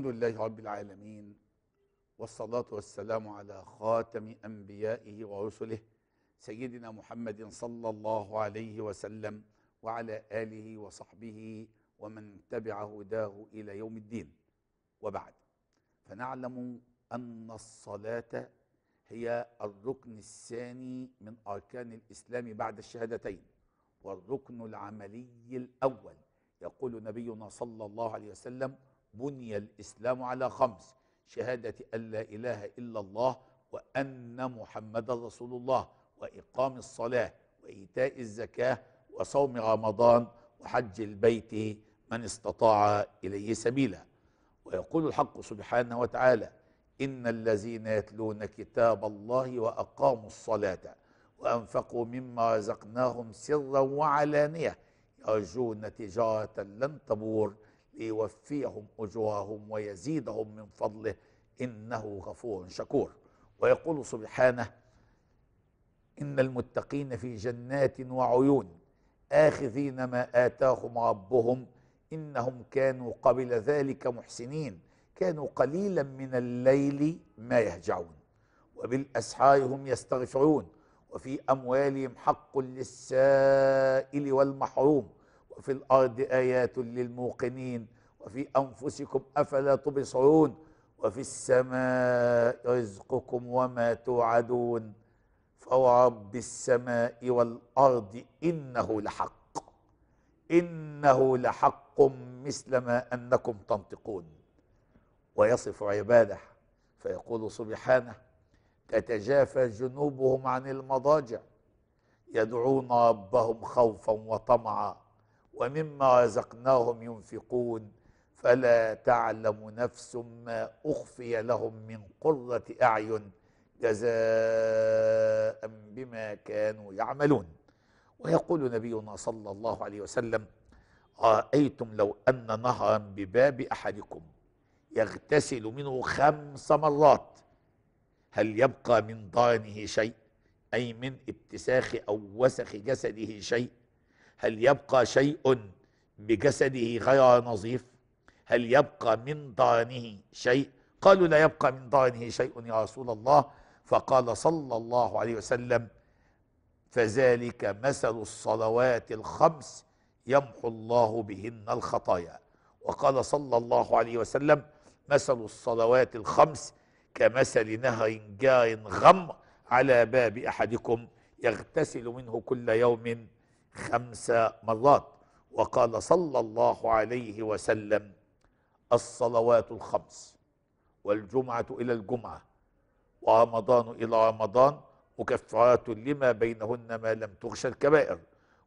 الحمد لله رب العالمين والصلاة والسلام على خاتم أنبيائه ورسله سيدنا محمد صلى الله عليه وسلم وعلى آله وصحبه ومن تبع هداه إلى يوم الدين وبعد فنعلم أن الصلاة هي الركن الثاني من أركان الإسلام بعد الشهادتين والركن العملي الأول يقول نبينا صلى الله عليه وسلم بني الإسلام على خمس شهادة أن لا إله إلا الله وأن محمد رسول الله وإقام الصلاة وإيتاء الزكاة وصوم رمضان وحج البيت من استطاع إليه سبيلا ويقول الحق سبحانه وتعالى إن الذين يتلون كتاب الله وأقاموا الصلاة وأنفقوا مما رزقناهم سرا وعلانية يرجون تجارة لن تبور يوفيهم أجورهم ويزيدهم من فضله إنه غفور شكور ويقول سبحانه إن المتقين في جنات وعيون آخذين ما آتاهم ربهم إنهم كانوا قبل ذلك محسنين كانوا قليلا من الليل ما يهجعون وبالأسحار هم يستغفرون وفي أموالهم حق للسائل والمحروم وفي الأرض آيات للموقنين وفي أنفسكم أفلا تبصرون وفي السماء رزقكم وما توعدون فورب السماء والأرض إنه لحق إنه لحق مثل ما أنكم تنطقون ويصف عباده فيقول سبحانه تتجافى جنوبهم عن المضاجع يدعون ربهم خوفا وطمعا ومما رزقناهم ينفقون فلا تعلم نفس ما اخفي لهم من قره اعين جزاء بما كانوا يعملون ويقول نبينا صلى الله عليه وسلم رايتم لو ان نهرا بباب احدكم يغتسل منه خمس مرات هل يبقى من ضانه شيء اي من ابتساخ او وسخ جسده شيء هل يبقى شيء بجسده غير نظيف هل يبقى من ضانه شيء قالوا لا يبقى من ضانه شيء يا رسول الله فقال صلى الله عليه وسلم فذلك مثل الصلوات الخمس يمحو الله بهن الخطايا وقال صلى الله عليه وسلم مثل الصلوات الخمس كمثل نهر جار غمر على باب احدكم يغتسل منه كل يوم خمس مرات وقال صلى الله عليه وسلم الصلوات الخمس والجمعة إلى الجمعة ورمضان إلى رمضان مكفرات لما بينهن ما لم تغش الكبائر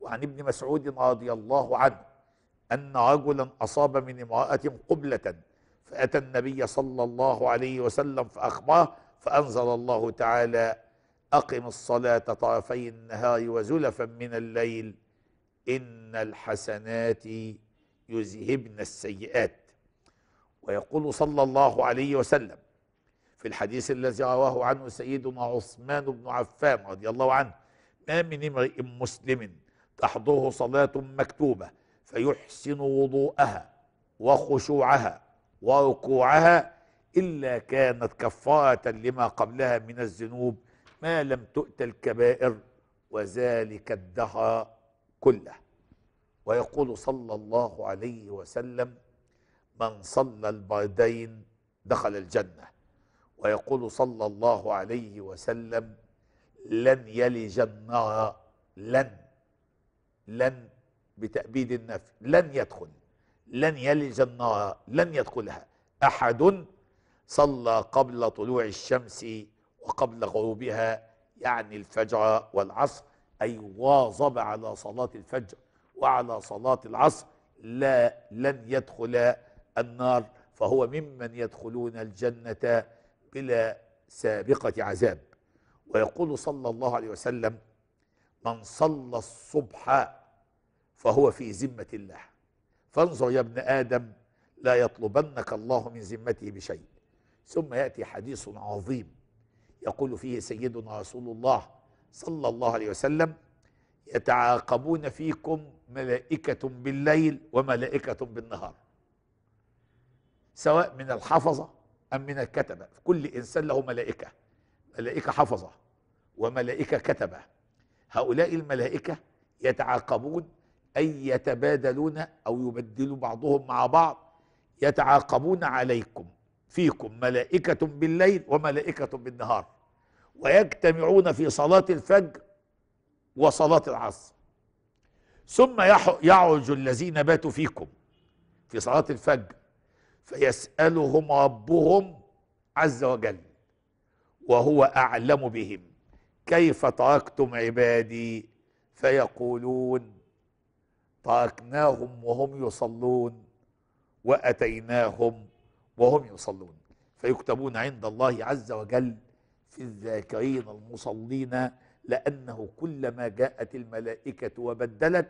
وعن ابن مسعود رضي الله عنه أن رجلا أصاب من امرأة قبلة فأتى النبي صلى الله عليه وسلم فأخبره فأنزل الله تعالى أقم الصلاة طرفي النهار وزلفا من الليل إن الحسنات يذهبن السيئات ويقول صلى الله عليه وسلم في الحديث الذي رواه عنه سيدنا عثمان بن عفان رضي الله عنه ما من امرئ مسلم تحضره صلاة مكتوبة فيحسن وضوءها وخشوعها وركوعها إلا كانت كفارة لما قبلها من الذنوب ما لم تؤت الكبائر وذلك الدهر كله ويقول صلى الله عليه وسلم من صلى البردين دخل الجنة ويقول صلى الله عليه وسلم لن يلج النار لن لن بتأبيد النفي لن يدخل لن يلج النار لن يدخلها أحد صلى قبل طلوع الشمس وقبل غروبها يعني الفجر والعصر أي واظب على صلاة الفجر وعلى صلاة العصر لا لن يدخل النار فهو ممن يدخلون الجنة بلا سابقة عذاب ويقول صلى الله عليه وسلم من صلى الصبح فهو في ذمة الله فانظر يا ابن آدم لا يطلبنك الله من ذمته بشيء ثم يأتي حديث عظيم يقول فيه سيدنا رسول الله صلى الله عليه وسلم يتعاقبون فيكم ملائكة بالليل وملائكة بالنهار سواء من الحفظة أم من الكتبة كل إنسان له ملائكة ملائكة حفظة وملائكة كتبة هؤلاء الملائكة يتعاقبون أي يتبادلون أو يبدلوا بعضهم مع بعض يتعاقبون عليكم فيكم ملائكة بالليل وملائكة بالنهار ويجتمعون في صلاة الفجر وصلاة العصر ثم يعرج الذين باتوا فيكم في صلاة الفجر فيسألهم ربهم عز وجل وهو أعلم بهم كيف تركتم عبادي فيقولون تركناهم وهم يصلون وأتيناهم وهم يصلون فيكتبون عند الله عز وجل في الذاكرين المصلين لأنه كلما جاءت الملائكة وبدلت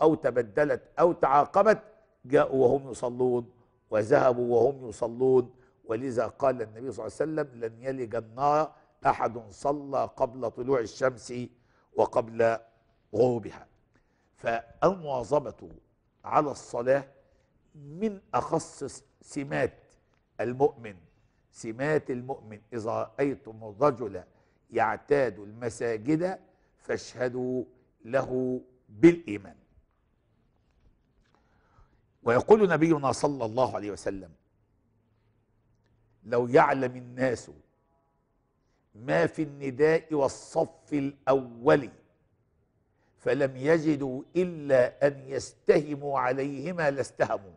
أو تبدلت أو تعاقبت جاءوا وهم يصلون وذهبوا وهم يصلون ولذا قال النبي صلى الله عليه وسلم لن يلج النار أحد صلى قبل طلوع الشمس وقبل غروبها فالمواظبة على الصلاة من أخص سمات المؤمن سمات المؤمن إذا رأيتم الرجل يعتاد المساجد فاشهدوا له بالإيمان ويقول نبينا صلى الله عليه وسلم لو يعلم الناس ما في النداء والصف الأول فلم يجدوا إلا أن يستهموا عليهما لاستهموا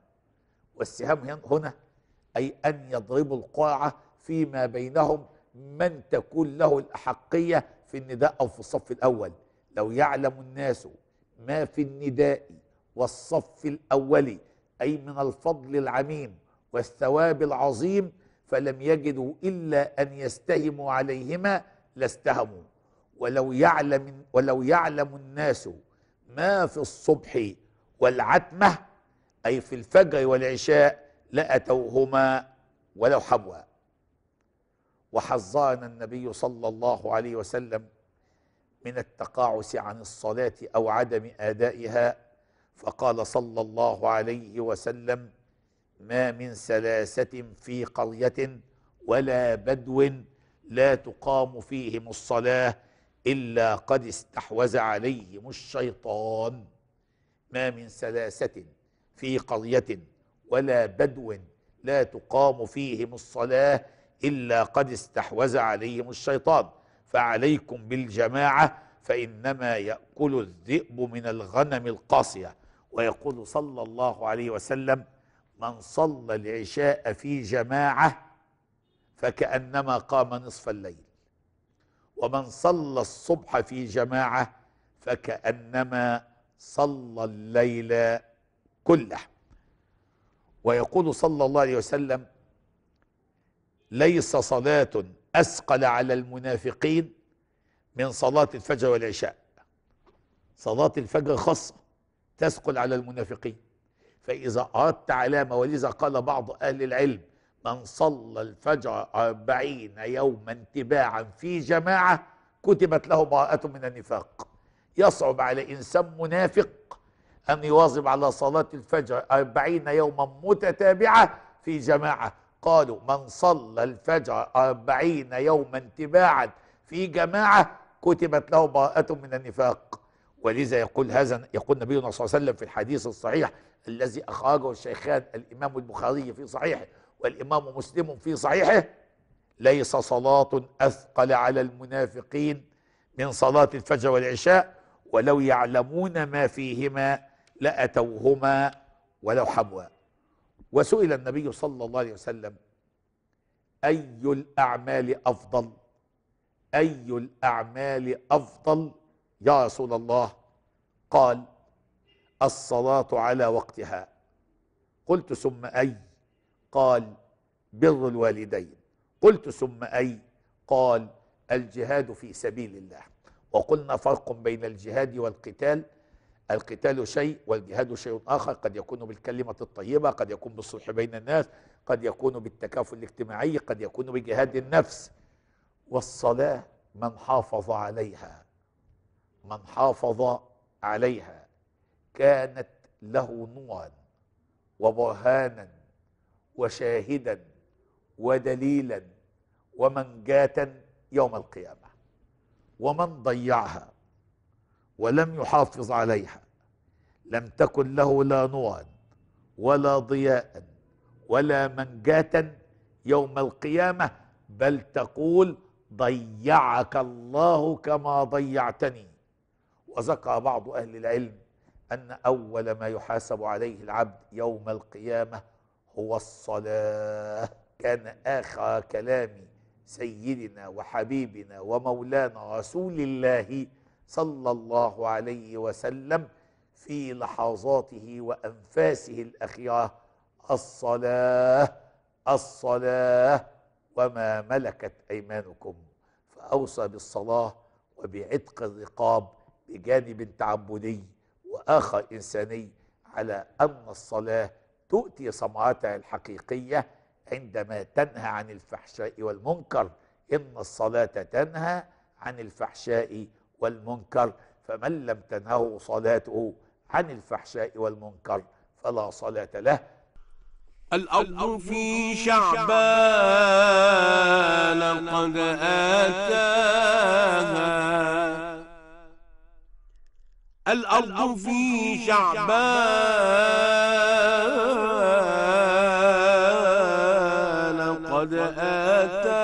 والسهام هنا أي أن يضربوا القاعة فيما بينهم من تكون له الأحقية في النداء أو في الصف الأول لو يعلم الناس ما في النداء والصف الأول أي من الفضل العميم والثواب العظيم فلم يجدوا إلا أن يستهموا عليهما لاستهموا ولو يعلم, ولو يعلم الناس ما في الصبح والعتمة أي في الفجر والعشاء لأتوهما ولو حبوا وحظانا النبي صلى الله عليه وسلم من التقاعس عن الصلاة أو عدم آدائها فقال صلى الله عليه وسلم ما من سلاسة في قرية ولا بدو لا تقام فيهم الصلاة إلا قد استحوذ عليهم الشيطان ما من سلاسة في قرية ولا بدو لا تقام فيهم الصلاة إلا قد استحوذ عليهم الشيطان فعليكم بالجماعة فإنما يأكل الذئب من الغنم القاصية ويقول صلى الله عليه وسلم من صلى العشاء في جماعة فكأنما قام نصف الليل ومن صلى الصبح في جماعة فكأنما صلى الليل كله ويقول صلى الله عليه وسلم ليس صلاة أثقل على المنافقين من صلاة الفجر والعشاء صلاة الفجر خاصة تثقل على المنافقين فإذا أردت علامة ولذا قال بعض أهل العلم من صلى الفجر أربعين يوما تباعا في جماعة كتبت له براءة من النفاق يصعب على إنسان منافق أن يواظب على صلاة الفجر أربعين يوما متتابعة في جماعة قالوا من صلى الفجر أربعين يوما تباعا في جماعة كتبت له براءة من النفاق ولذا يقول هذا يقول نبينا صلى الله عليه وسلم في الحديث الصحيح الذي أخرجه الشيخان الإمام البخاري في صحيحه والإمام مسلم في صحيحه ليس صلاة أثقل على المنافقين من صلاة الفجر والعشاء ولو يعلمون ما فيهما لأتوهما ولو حبوا وسئل النبي صلى الله عليه وسلم أي الأعمال أفضل أي الأعمال أفضل يا رسول الله قال الصلاة على وقتها قلت ثم أي قال بر الوالدين قلت ثم أي قال الجهاد في سبيل الله وقلنا فرق بين الجهاد والقتال القتال شيء والجهاد شيء آخر قد يكون بالكلمة الطيبة قد يكون بالصلح بين الناس قد يكون بالتكافل الاجتماعي قد يكون بجهاد النفس والصلاة من حافظ عليها من حافظ عليها كانت له نورا وبرهانا وشاهدا ودليلا ومنجاة يوم القيامة ومن ضيعها ولم يحافظ عليها لم تكن له لا نورا ولا ضياء ولا منجاة يوم القيامة بل تقول ضيعك الله كما ضيعتني وذكر بعض أهل العلم أن أول ما يحاسب عليه العبد يوم القيامة هو الصلاة كان آخر كلام سيدنا وحبيبنا ومولانا رسول الله صلى الله عليه وسلم في لحظاته وأنفاسه الأخيرة الصلاة الصلاة وما ملكت أيمانكم فأوصى بالصلاة وبعتق الرقاب بجانب تعبدي وآخر إنساني على أن الصلاة تؤتي صمعتها الحقيقية عندما تنهى عن الفحشاء والمنكر إن الصلاة تنهى عن الفحشاء والمنكر فمن لم تنهه صلاته عن الفحشاء والمنكر فلا صلاة له الأرض في شعبان قد آتاها الأرض في شعبان قد آتاها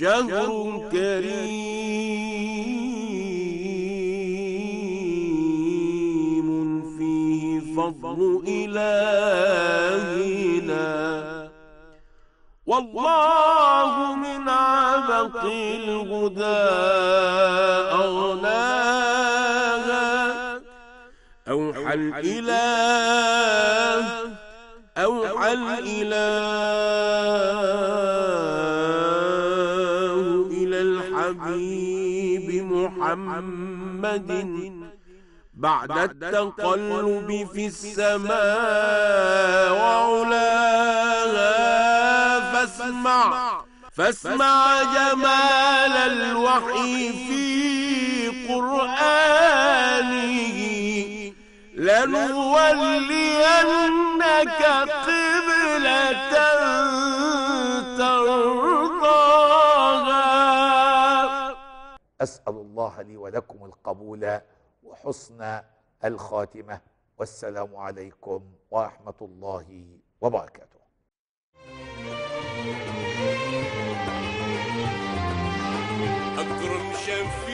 شهر كريم فيه فضل إلهنا والله من عبق الهدى أغناها أوحى الإله أوحى الإله حبيب محمد بعد التقلب في السماء وعلاها فاسمع فاسمع جمال الوحي في قرآنه لنولينك أسأل الله لي ولكم القبول وحسن الخاتمة والسلام عليكم ورحمة الله وبركاته أكرم شفيع